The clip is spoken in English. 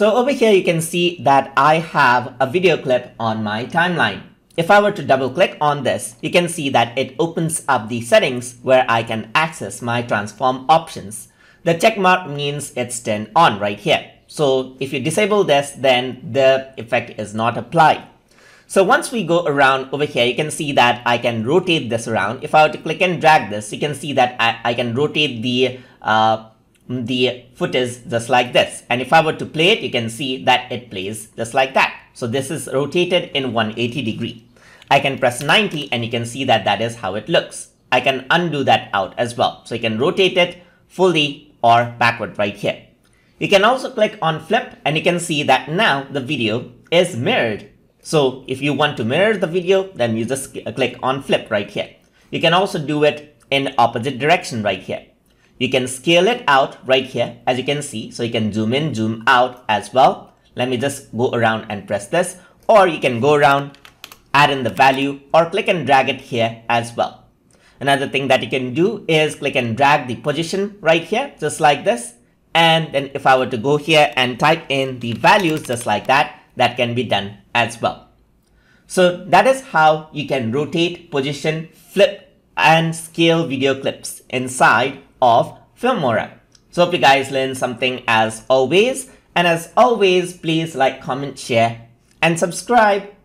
So over here, you can see that I have a video clip on my timeline. If I were to double click on this, you can see that it opens up the settings where I can access my transform options. The check mark means it's turned on right here. So if you disable this, then the effect is not applied. So once we go around over here, you can see that I can rotate this around. If I were to click and drag this, you can see that I, I can rotate the uh, the foot is just like this. And if I were to play it, you can see that it plays just like that. So this is rotated in 180 degree. I can press 90 and you can see that that is how it looks. I can undo that out as well. So you can rotate it fully or backward right here. You can also click on flip and you can see that now the video is mirrored. So if you want to mirror the video, then you just click on flip right here. You can also do it in opposite direction right here. You can scale it out right here, as you can see. So you can zoom in, zoom out as well. Let me just go around and press this. Or you can go around, add in the value, or click and drag it here as well. Another thing that you can do is click and drag the position right here, just like this. And then if I were to go here and type in the values just like that, that can be done as well. So that is how you can rotate, position, flip, and scale video clips inside of Filmora. So hope you guys learned something as always. And as always, please like, comment, share, and subscribe.